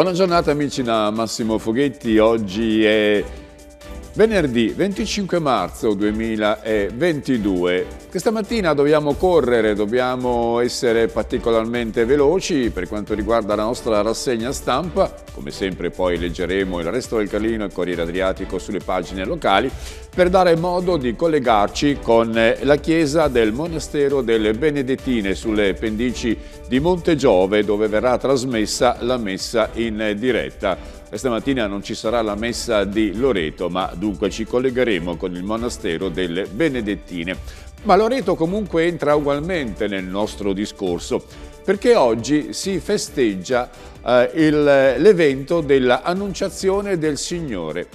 Buona giornata amici da Massimo Foghetti, oggi è venerdì 25 marzo 2022 Questa mattina dobbiamo correre, dobbiamo essere particolarmente veloci per quanto riguarda la nostra rassegna stampa, come sempre poi leggeremo il resto del Carlino e Corriere Adriatico sulle pagine locali, per dare modo di collegarci con eh, la chiesa del Monastero delle Benedettine sulle pendici di Monte Giove dove verrà trasmessa la messa in diretta. Questa mattina non ci sarà la messa di Loreto, ma dunque ci collegheremo con il monastero delle Benedettine. Ma Loreto comunque entra ugualmente nel nostro discorso, perché oggi si festeggia eh, l'evento dell'Annunciazione del Signore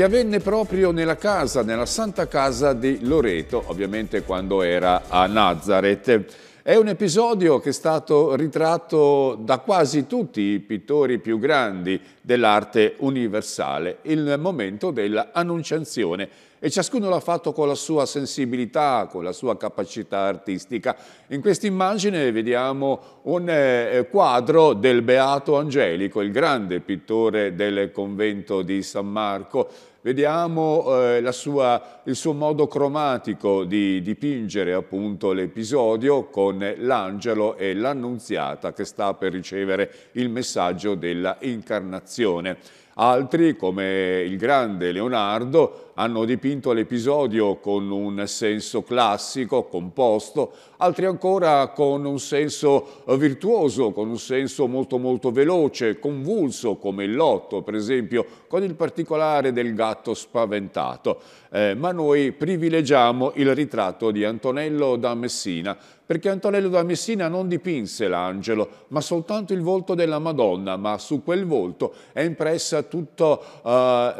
che avvenne proprio nella casa, nella Santa Casa di Loreto, ovviamente quando era a Nazareth. È un episodio che è stato ritratto da quasi tutti i pittori più grandi dell'arte universale, il momento dell'annunciazione e ciascuno l'ha fatto con la sua sensibilità, con la sua capacità artistica. In questa immagine vediamo un eh, quadro del Beato Angelico, il grande pittore del convento di San Marco, Vediamo eh, sua, il suo modo cromatico di dipingere appunto l'episodio con l'angelo e l'annunziata che sta per ricevere il messaggio della incarnazione. Altri, come il grande Leonardo, hanno dipinto l'episodio con un senso classico, composto, altri ancora con un senso virtuoso, con un senso molto molto veloce, convulso, come il lotto, per esempio, con il particolare del gatto spaventato. Eh, ma noi privilegiamo il ritratto di Antonello da Messina, perché Antonello da Messina non dipinse l'angelo, ma soltanto il volto della Madonna, ma su quel volto è impressa tutto uh,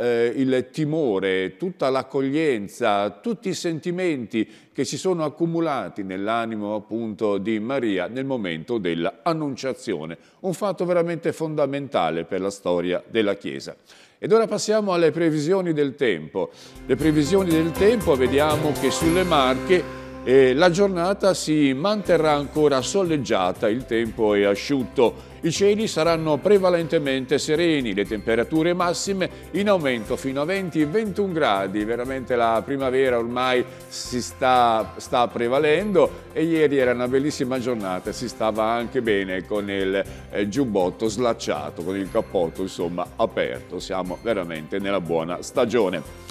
eh, il timore, tutta l'accoglienza, tutti i sentimenti che si sono accumulati nell'animo appunto di Maria nel momento dell'annunciazione, un fatto veramente fondamentale per la storia della Chiesa. Ed ora passiamo alle previsioni del tempo. Le previsioni del tempo vediamo che sulle Marche e la giornata si manterrà ancora soleggiata, il tempo è asciutto. I cieli saranno prevalentemente sereni, le temperature massime in aumento fino a 20-21 gradi, veramente la primavera ormai si sta, sta, prevalendo e ieri era una bellissima giornata, si stava anche bene con il eh, giubbotto slacciato, con il cappotto insomma aperto, siamo veramente nella buona stagione.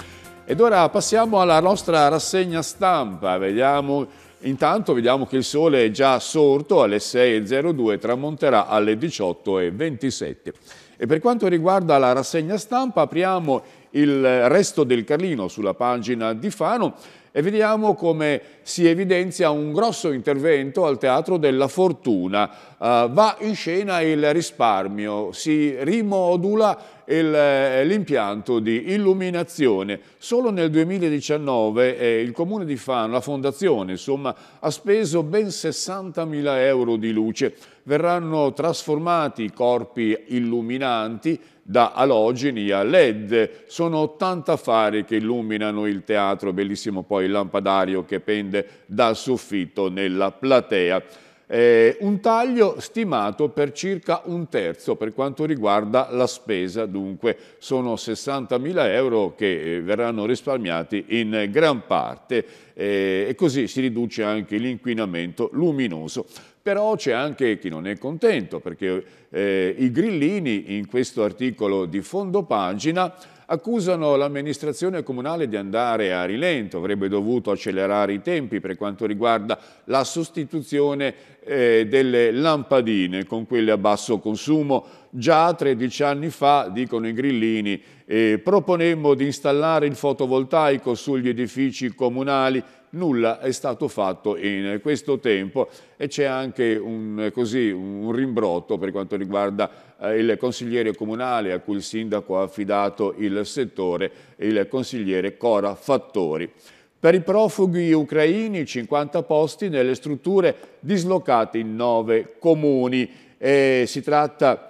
Ed ora passiamo alla nostra rassegna stampa. Vediamo, intanto vediamo che il sole è già sorto alle 6.02 tramonterà alle 18.27. E per quanto riguarda la rassegna stampa apriamo il resto del Carlino sulla pagina di Fano e vediamo come si evidenzia un grosso intervento al Teatro della Fortuna. Uh, va in scena il risparmio, si rimodula eh, l'impianto di illuminazione. Solo nel 2019 eh, il Comune di Fano, la Fondazione, insomma, ha speso ben 60.000 euro di luce. Verranno trasformati i corpi illuminanti da alogeni a led. Sono 80 fari che illuminano il teatro, bellissimo poi il lampadario che pende dal soffitto nella platea. Eh, un taglio stimato per circa un terzo per quanto riguarda la spesa, dunque sono 60.000 euro che eh, verranno risparmiati in gran parte eh, e così si riduce anche l'inquinamento luminoso. Però c'è anche chi non è contento perché eh, i grillini in questo articolo di fondo pagina accusano l'amministrazione comunale di andare a rilento, avrebbe dovuto accelerare i tempi per quanto riguarda la sostituzione eh, delle lampadine con quelle a basso consumo. Già 13 anni fa, dicono i grillini, eh, proponemmo di installare il fotovoltaico sugli edifici comunali nulla è stato fatto in questo tempo e c'è anche un, così, un, rimbrotto per quanto riguarda eh, il consigliere comunale a cui il sindaco ha affidato il settore, il consigliere Cora Fattori. Per i profughi ucraini 50 posti nelle strutture dislocate in 9 comuni. E si tratta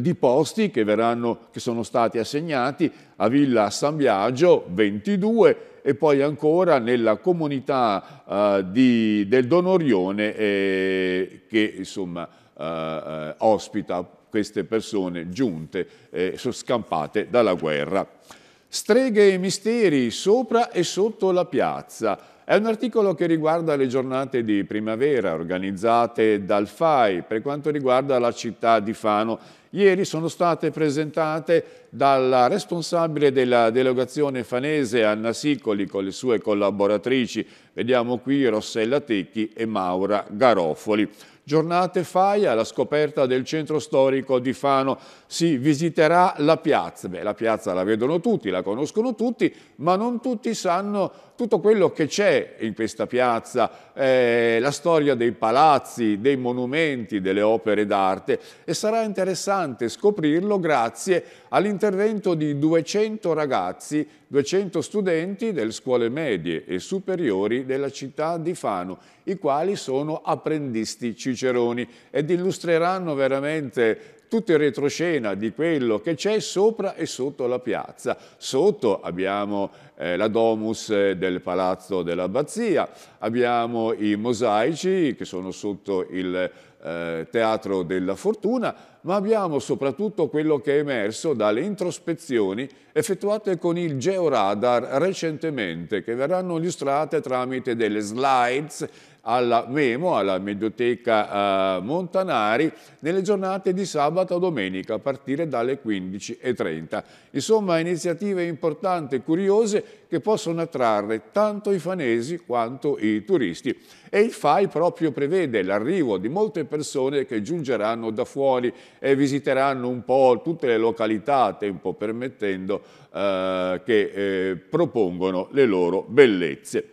di posti che, verranno, che sono stati assegnati a Villa San Biagio 22, e poi ancora nella comunità eh, di, del Don Orione eh, che insomma, eh, eh, ospita queste persone giunte, eh, scampate dalla guerra. Streghe e misteri sopra e sotto la piazza. È un articolo che riguarda le giornate di primavera organizzate dal FAI per quanto riguarda la città di Fano. Ieri sono state presentate dalla responsabile della delegazione fanese Anna Sicoli con le sue collaboratrici. Vediamo qui Rossella Tecchi e Maura Garofoli. Giornate fai alla scoperta del centro storico di Fano. Si visiterà la piazza. Beh, la piazza la vedono tutti, la conoscono tutti, ma non tutti sanno tutto quello che c'è in questa piazza, eh, la storia dei palazzi, dei monumenti, delle opere d'arte e sarà interessante scoprirlo grazie a all'intervento di 200 ragazzi, 200 studenti delle scuole medie e superiori della città di Fano, i quali sono apprendisti ciceroni ed illustreranno veramente tutto il retroscena di quello che c'è sopra e sotto la piazza. Sotto abbiamo eh, la domus eh, del palazzo dell'abbazia, abbiamo i mosaici che sono sotto il eh, teatro della fortuna, ma abbiamo soprattutto quello che è emerso dalle introspezioni effettuate con il georadar recentemente, che verranno illustrate tramite delle slides alla Memo, alla Medioteca eh, Montanari, nelle giornate di sabato a domenica a partire dalle 15.30. Insomma, iniziative importanti e curiose che possono attrarre tanto i fanesi quanto i turisti. E il FAI proprio prevede l'arrivo di molte persone che giungeranno da fuori e visiteranno un po' tutte le località, a tempo permettendo, eh, che eh, propongono le loro bellezze.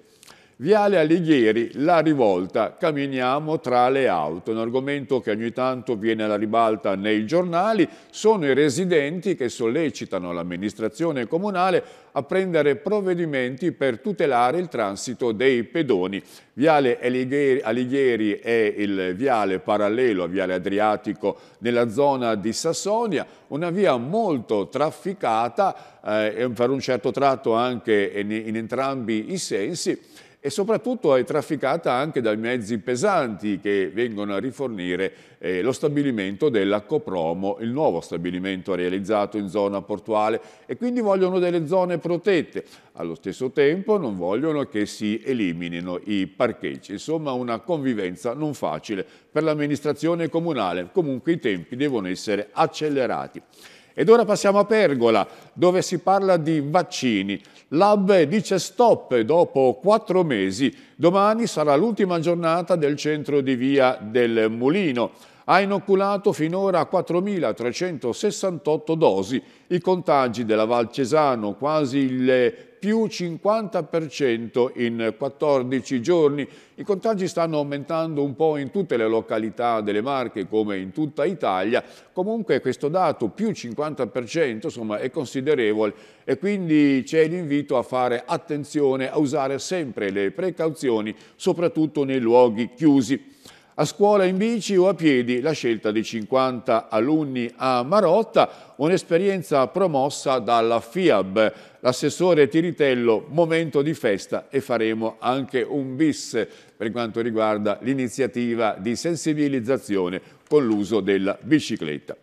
Viale Alighieri, la rivolta, camminiamo tra le auto, un argomento che ogni tanto viene alla ribalta nei giornali, sono i residenti che sollecitano l'amministrazione comunale a prendere provvedimenti per tutelare il transito dei pedoni. Viale Alighieri è il viale parallelo a Viale Adriatico nella zona di Sassonia, una via molto trafficata eh, per un certo tratto anche in, in entrambi i sensi e soprattutto è trafficata anche dai mezzi pesanti che vengono a rifornire eh, lo stabilimento della Copromo, il nuovo stabilimento realizzato in zona portuale e quindi vogliono delle zone protette. Allo stesso tempo non vogliono che si eliminino i parcheggi, insomma una convivenza non facile per l'amministrazione comunale, comunque i tempi devono essere accelerati. Ed ora passiamo a Pergola, dove si parla di vaccini. L'AB dice stop dopo quattro mesi. Domani sarà l'ultima giornata del centro di via del Mulino. Ha inoculato finora 4.368 dosi. I contagi della Val Cesano, quasi il più 50% in 14 giorni. I contagi stanno aumentando un po' in tutte le località delle Marche come in tutta Italia, comunque questo dato più 50% insomma, è considerevole e quindi c'è l'invito a fare attenzione, a usare sempre le precauzioni, soprattutto nei luoghi chiusi a scuola in bici o a piedi, la scelta di 50 alunni a Marotta, un'esperienza promossa dalla FIAB. L'assessore Tiritello, momento di festa e faremo anche un bis per quanto riguarda l'iniziativa di sensibilizzazione con l'uso della bicicletta.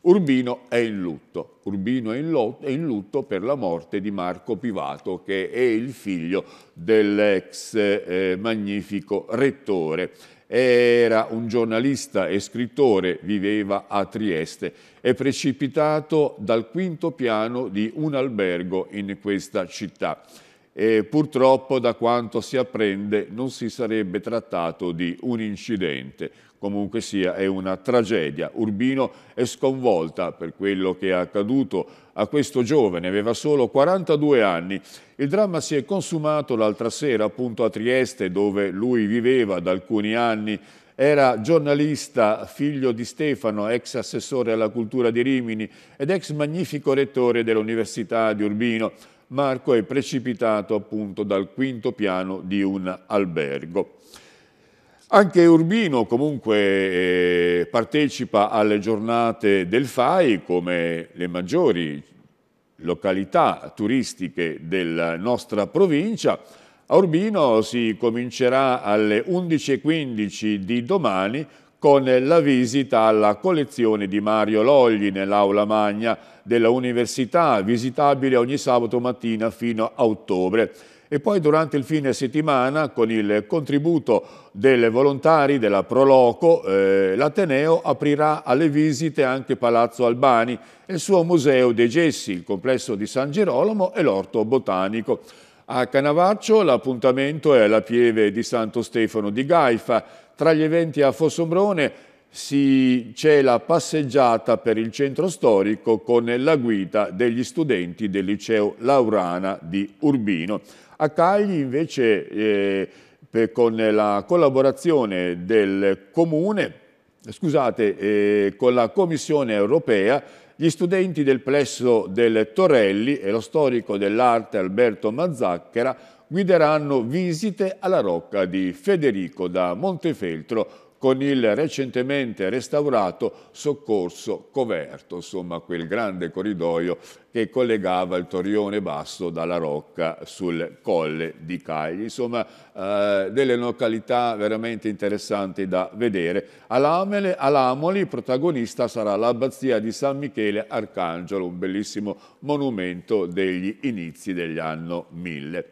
Urbino è in lutto. Urbino è in, lutto per la morte di Marco Pivato, che è il figlio dell'ex eh, magnifico rettore. Era un giornalista e scrittore, viveva a Trieste. È precipitato dal quinto piano di un albergo in questa città. E purtroppo, da quanto si apprende, non si sarebbe trattato di un incidente comunque sia è una tragedia. Urbino è sconvolta per quello che è accaduto a questo giovane, aveva solo 42 anni. Il dramma si è consumato l'altra sera appunto a Trieste dove lui viveva da alcuni anni era giornalista, figlio di Stefano, ex assessore alla cultura di Rimini ed ex magnifico rettore dell'Università di Urbino. Marco è precipitato appunto dal quinto piano di un albergo. Anche Urbino comunque eh, partecipa alle giornate del FAI come le maggiori località turistiche della nostra provincia. A Urbino si comincerà alle 11.15 di domani con la visita alla collezione di Mario Logli nell'aula magna della università, visitabile ogni sabato mattina fino a ottobre. E poi durante il fine settimana, con il contributo delle volontari della Proloco, eh, l'Ateneo aprirà alle visite anche Palazzo Albani e il suo Museo dei Gessi, il complesso di San Girolamo e l'Orto Botanico. A Canavaccio l'appuntamento è alla pieve di Santo Stefano di Gaifa. Tra gli eventi a Fossombrone c'è la passeggiata per il centro storico con la guida degli studenti del liceo Laurana di Urbino. A Cagli invece eh, per, con la collaborazione del Comune, scusate, eh, con la Commissione europea, gli studenti del plesso del Torelli e lo storico dell'arte Alberto Mazzacchera guideranno visite alla Rocca di Federico da Montefeltro con il recentemente restaurato Soccorso Coverto, insomma quel grande corridoio che collegava il Torrione Basso dalla Rocca sul Colle di Cagli. Insomma, eh, delle località veramente interessanti da vedere. All'Amole, all'Amoli protagonista sarà l'abbazia di San Michele Arcangelo, un bellissimo monumento degli inizi degli anni 1000.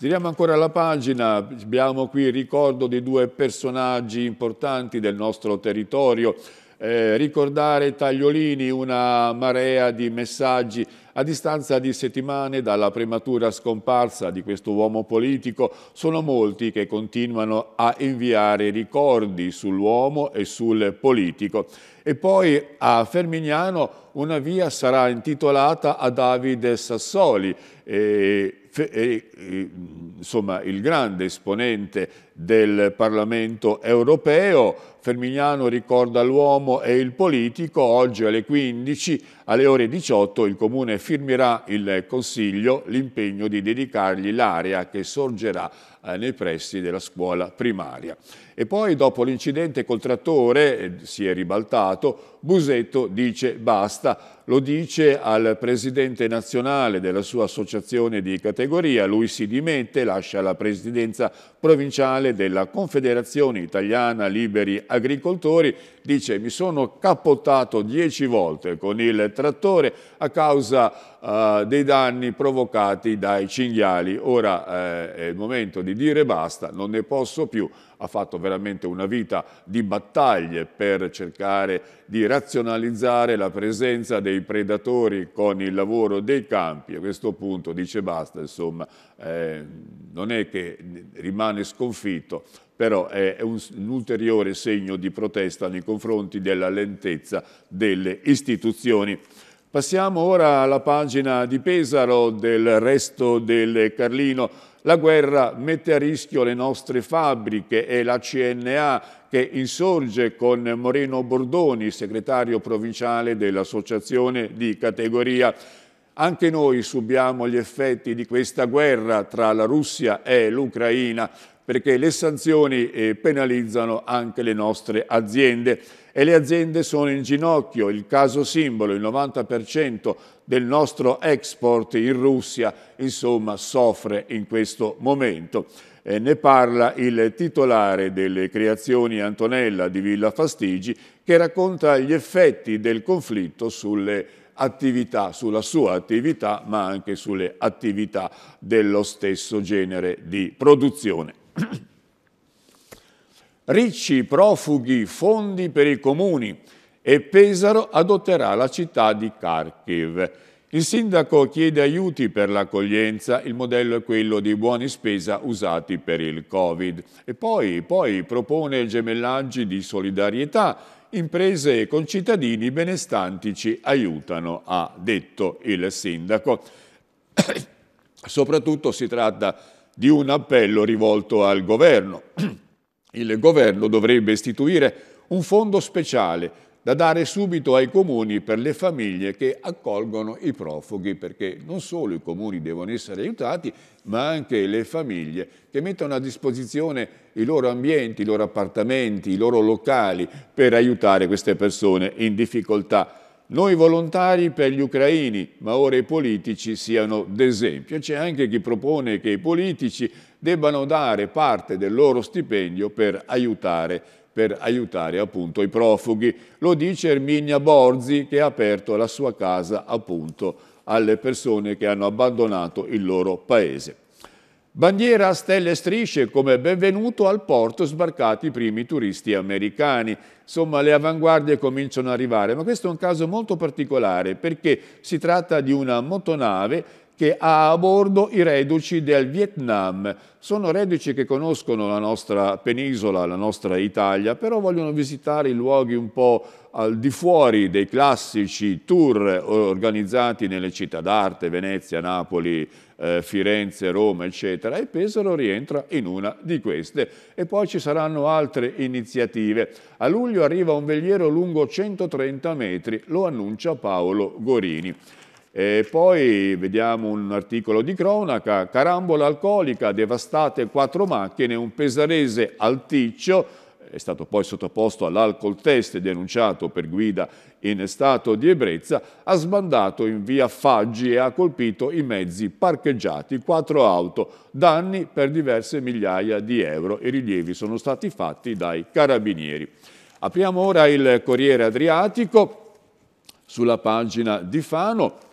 Giriamo ancora la pagina, abbiamo qui il ricordo di due personaggi importanti del nostro territorio. Eh, ricordare Tagliolini, una marea di messaggi a distanza di settimane dalla prematura scomparsa di questo uomo politico, sono molti che continuano a inviare ricordi sull'uomo e sul politico. E poi a Fermignano una via sarà intitolata a Davide Sassoli, eh, e, insomma, il grande esponente del Parlamento europeo. Fermignano ricorda l'uomo e il politico. Oggi alle 15, alle ore 18, il Comune firmerà il Consiglio l'impegno di dedicargli l'area che sorgerà eh, nei pressi della scuola primaria. E poi dopo l'incidente col trattore, eh, si è ribaltato, Busetto dice basta, lo dice al presidente nazionale della sua associazione di categoria, lui si dimette, lascia la presidenza provinciale della Confederazione Italiana Liberi Agricoltori, dice mi sono capottato dieci volte con il trattore a causa eh, dei danni provocati dai cinghiali, ora eh, è il momento di di dire basta, non ne posso più, ha fatto veramente una vita di battaglie per cercare di razionalizzare la presenza dei predatori con il lavoro dei campi. A questo punto dice basta, insomma, eh, non è che rimane sconfitto, però è un, un, ulteriore segno di protesta nei confronti della lentezza delle istituzioni. Passiamo ora alla pagina di Pesaro del resto del Carlino la guerra mette a rischio le nostre fabbriche e la CNA che insorge con Moreno Bordoni, segretario provinciale dell'associazione di categoria anche noi subiamo gli effetti di questa guerra tra la Russia e l'Ucraina perché le sanzioni eh, penalizzano anche le nostre aziende e le aziende sono in ginocchio. Il caso simbolo, il 90% del nostro export in Russia, insomma, soffre in questo momento. Eh, ne parla il titolare delle creazioni Antonella di Villa Fastigi che racconta gli effetti del conflitto sulle aziende attività, sulla sua attività, ma anche sulle attività dello stesso genere di produzione. Ricci, profughi, fondi per i comuni e Pesaro adotterà la città di Kharkiv. Il sindaco chiede aiuti per l'accoglienza, il modello è quello di buoni spesa usati per il Covid. E poi, poi propone gemellaggi di solidarietà imprese e concittadini benestanti ci aiutano, ha detto il sindaco. Soprattutto si tratta di un appello rivolto al governo. Il governo dovrebbe istituire un fondo speciale da dare subito ai comuni per le famiglie che accolgono i profughi, perché non solo i comuni devono essere aiutati, ma anche le famiglie che mettono a disposizione i loro ambienti, i loro appartamenti, i loro locali per aiutare queste persone in difficoltà. Noi volontari per gli ucraini, ma ora i politici siano d'esempio. C'è anche chi propone che i politici debbano dare parte del loro stipendio per aiutare per aiutare appunto i profughi. Lo dice Erminia Borzi che ha aperto la sua casa appunto alle persone che hanno abbandonato il loro paese. Bandiera a stelle e strisce come benvenuto al porto sbarcati i primi turisti americani. Insomma, le avanguardie cominciano ad arrivare, ma questo è un caso molto particolare perché si tratta di una motonave che ha a bordo i reduci del Vietnam. Sono reduci che conoscono la nostra penisola, la nostra Italia, però vogliono visitare i luoghi un po' al di fuori dei classici tour eh, organizzati nelle città d'arte, Venezia, Napoli, eh, Firenze, Roma, eccetera, e Pesaro rientra in una di queste. E poi ci saranno altre iniziative. A luglio arriva un veliero lungo 130 metri, lo annuncia Paolo Gorini. E poi vediamo un articolo di cronaca, carambola alcolica, devastate quattro macchine, un pesarese alticcio, è stato poi sottoposto all'alcol test e denunciato per guida in stato di ebbrezza, ha sbandato in via Faggi e ha colpito i mezzi parcheggiati, quattro auto, danni per diverse migliaia di euro. I rilievi sono stati fatti dai carabinieri. Apriamo ora il Corriere Adriatico sulla pagina di Fano.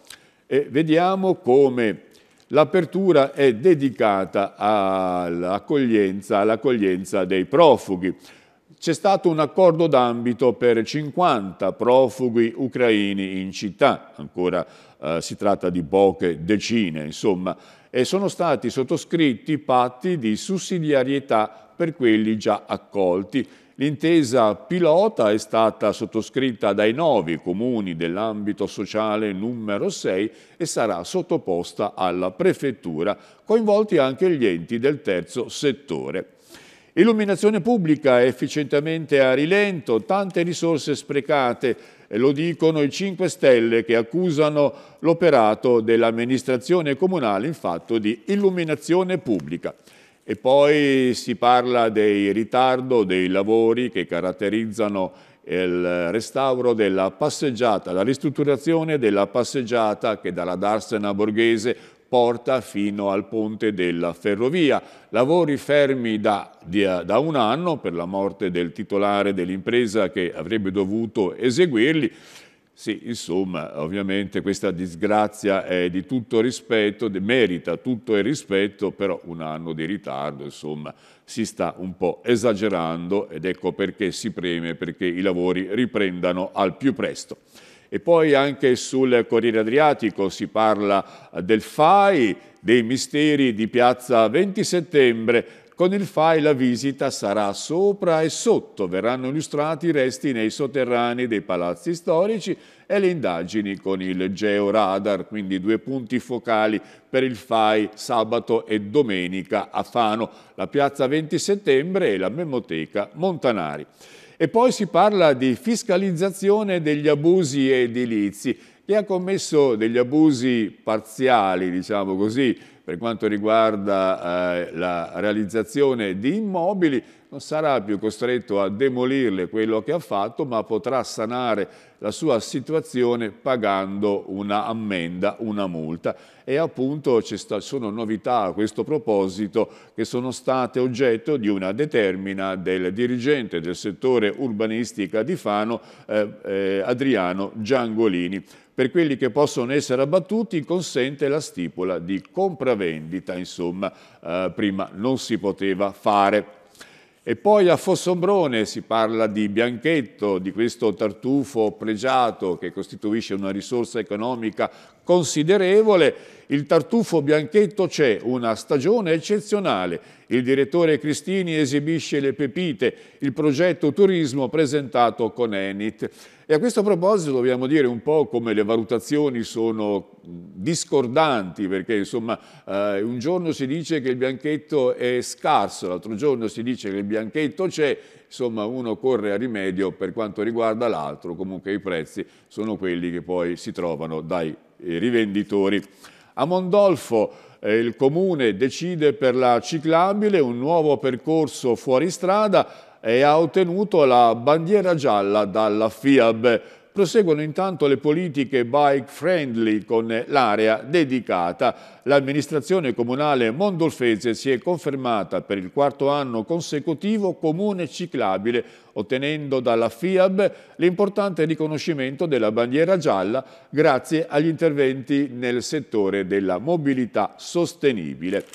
E vediamo come l'apertura è dedicata all'accoglienza all dei profughi. C'è stato un accordo d'ambito per 50 profughi ucraini in città, ancora eh, si tratta di poche decine, insomma, e sono stati sottoscritti patti di sussidiarietà per quelli già accolti, L'intesa pilota è stata sottoscritta dai nove comuni dell'ambito sociale numero 6 e sarà sottoposta alla prefettura, coinvolti anche gli enti del terzo settore. Illuminazione pubblica efficientemente a rilento, tante risorse sprecate, lo dicono i 5 Stelle che accusano l'operato dell'amministrazione comunale in fatto di illuminazione pubblica. E poi si parla dei ritardo dei lavori che caratterizzano il restauro della passeggiata, la ristrutturazione della passeggiata che dalla Darsena Borghese porta fino al ponte della ferrovia. Lavori fermi da, da un anno per la morte del titolare dell'impresa che avrebbe dovuto eseguirli sì, insomma, ovviamente questa disgrazia è di tutto rispetto, merita tutto il rispetto, però un anno di ritardo, insomma, si sta un po' esagerando ed ecco perché si preme perché i lavori riprendano al più presto. E poi anche sul Corriere Adriatico si parla eh, del FAI, dei misteri di Piazza 20 settembre, con il FAI la visita sarà sopra e sotto, verranno illustrati i resti nei sotterranei dei palazzi storici e le indagini con il georadar, quindi due punti focali per il FAI sabato e domenica a Fano, la piazza 20 settembre e la memoteca Montanari. E poi si parla di fiscalizzazione degli abusi edilizi. Chi ha commesso degli abusi parziali, diciamo così, per quanto riguarda eh, la realizzazione di immobili, non sarà più costretto a demolirle quello che ha fatto, ma potrà sanare la sua situazione pagando una ammenda, una multa. E appunto ci sono novità a questo proposito che sono state oggetto di una determina del dirigente del settore urbanistica di Fano, eh, eh, Adriano Giangolini per quelli che possono essere abbattuti consente la stipula di compravendita, insomma eh, prima non si poteva fare. E poi a Fossombrone si parla di Bianchetto, di questo tartufo pregiato che costituisce una risorsa economica considerevole. Il tartufo bianchetto c'è, una stagione eccezionale. Il direttore Cristini esibisce le pepite, il progetto turismo presentato con Enit. E a questo proposito dobbiamo dire un po' come le valutazioni sono discordanti, perché insomma eh, un giorno si dice che il bianchetto è scarso, l'altro giorno si dice che il bianchetto c'è, insomma uno corre a rimedio per quanto riguarda l'altro, comunque i prezzi sono quelli che poi si trovano dai i rivenditori. A Mondolfo eh, il comune decide per la ciclabile un nuovo percorso fuori strada e ha ottenuto la bandiera gialla dalla FIAB proseguono intanto le politiche bike friendly con l'area dedicata. L'amministrazione comunale Mondolfese si è confermata per il quarto anno consecutivo comune ciclabile, ottenendo dalla FIAB l'importante riconoscimento della bandiera gialla grazie agli interventi nel settore della mobilità sostenibile.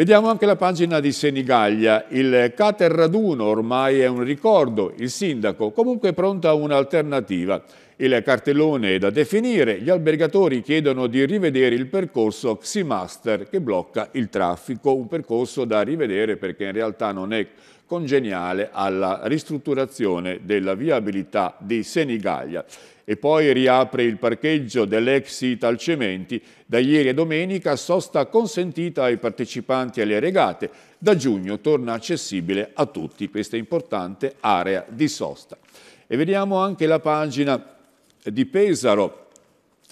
Vediamo anche la pagina di Senigallia. Il Cater Raduno ormai è un ricordo, il sindaco comunque è pronta un'alternativa. Il cartellone è da definire, gli albergatori chiedono di rivedere il percorso Ximaster che blocca il traffico, un percorso da rivedere perché in realtà non è congeniale alla ristrutturazione della viabilità di Senigallia e poi riapre il parcheggio dell'ex Italcementi. Da ieri a domenica sosta consentita ai partecipanti alle regate. Da giugno torna accessibile a tutti questa importante area di sosta. E vediamo anche la pagina di Pesaro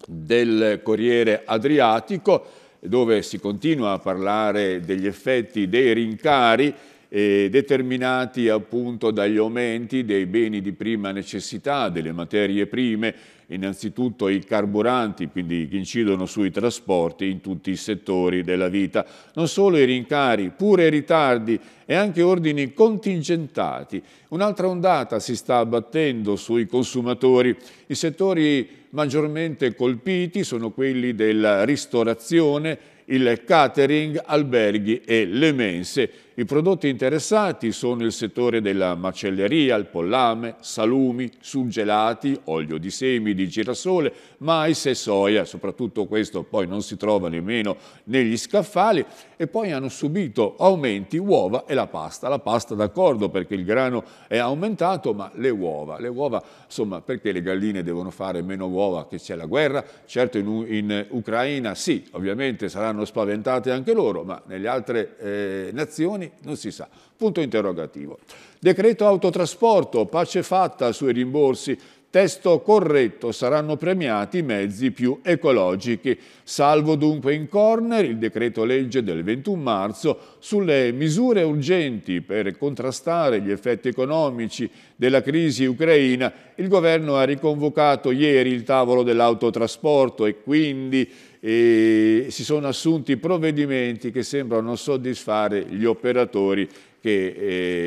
del Corriere Adriatico dove si continua a parlare degli effetti dei rincari eh, determinati appunto dagli aumenti dei beni di prima necessità, delle materie prime, innanzitutto i carburanti, quindi che incidono sui trasporti in tutti i settori della vita. Non solo i rincari, pure i ritardi e anche ordini contingentati. Un'altra ondata si sta abbattendo sui consumatori. I settori maggiormente colpiti sono quelli della ristorazione, il catering, alberghi e le mense i prodotti interessati sono il settore della macelleria, il pollame, salumi, surgelati, olio di semi, di girasole, mais e soia. Soprattutto questo poi non si trova nemmeno negli scaffali. E poi hanno subito aumenti uova e la pasta. La pasta d'accordo perché il grano è aumentato, ma le uova. Le uova, insomma, perché le galline devono fare meno uova che c'è la guerra? Certo in, in Ucraina sì, ovviamente saranno spaventate anche loro, ma nelle altre eh, nazioni non si sa. Punto interrogativo. Decreto autotrasporto, pace fatta sui rimborsi, testo corretto saranno premiati i mezzi più ecologici, salvo dunque in corner il decreto legge del 21 marzo sulle misure urgenti per contrastare gli effetti economici della crisi ucraina. Il governo ha riconvocato ieri il tavolo dell'autotrasporto e quindi e si sono assunti provvedimenti che sembrano soddisfare gli operatori che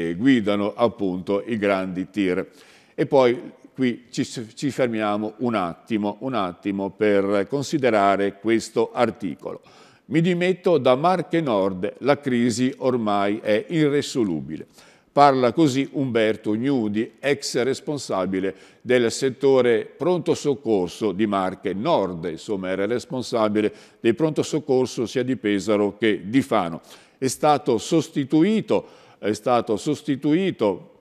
eh, guidano appunto i grandi tir. E poi qui ci, ci fermiamo un attimo, un attimo per considerare questo articolo. Mi dimetto da Marche Nord, la crisi ormai è irresolubile. Parla così Umberto Gnudi, ex responsabile del settore pronto soccorso di Marche Nord, insomma era responsabile dei pronto soccorso sia di Pesaro che di Fano. È stato sostituito, è stato sostituito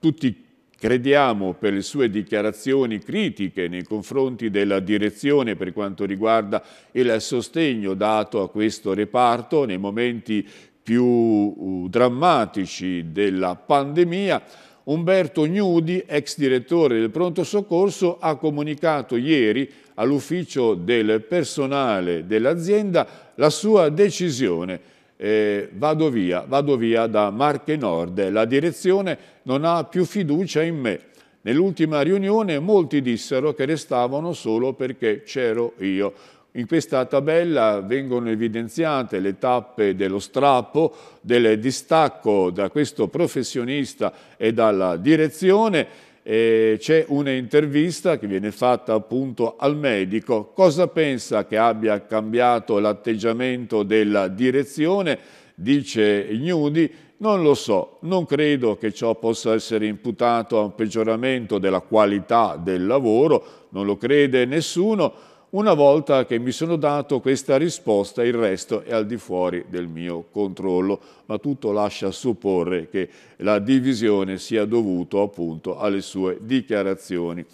tutti crediamo per le sue dichiarazioni critiche nei confronti della direzione per quanto riguarda il sostegno dato a questo reparto nei momenti più drammatici della pandemia, Umberto Gnudi, ex direttore del pronto soccorso, ha comunicato ieri all'ufficio del personale dell'azienda la sua decisione. Eh, vado via, vado via da Marche Nord, la direzione non ha più fiducia in me. Nell'ultima riunione molti dissero che restavano solo perché c'ero io. In questa tabella vengono evidenziate le tappe dello strappo, del distacco da questo professionista e dalla direzione. C'è un'intervista che viene fatta appunto al medico. Cosa pensa che abbia cambiato l'atteggiamento della direzione? Dice Gnudi, non lo so, non credo che ciò possa essere imputato a un peggioramento della qualità del lavoro, non lo crede nessuno una volta che mi sono dato questa risposta, il resto è al di fuori del mio controllo, ma tutto lascia supporre che la divisione sia dovuta appunto alle sue dichiarazioni.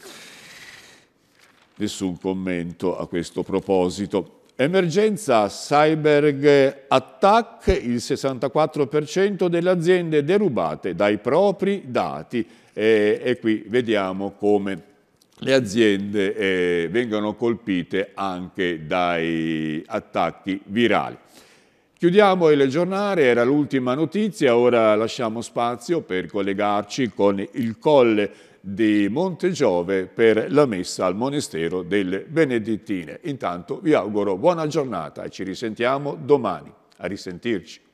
Nessun commento a questo proposito. Emergenza cyber Attack, il 64% delle aziende derubate dai propri dati e, e qui vediamo come le aziende eh, vengono colpite anche dai attacchi virali. Chiudiamo il giornale, era l'ultima notizia, ora lasciamo spazio per collegarci con il colle di Montegiove per la messa al Monastero delle Benedettine. Intanto vi auguro buona giornata e ci risentiamo domani. A risentirci.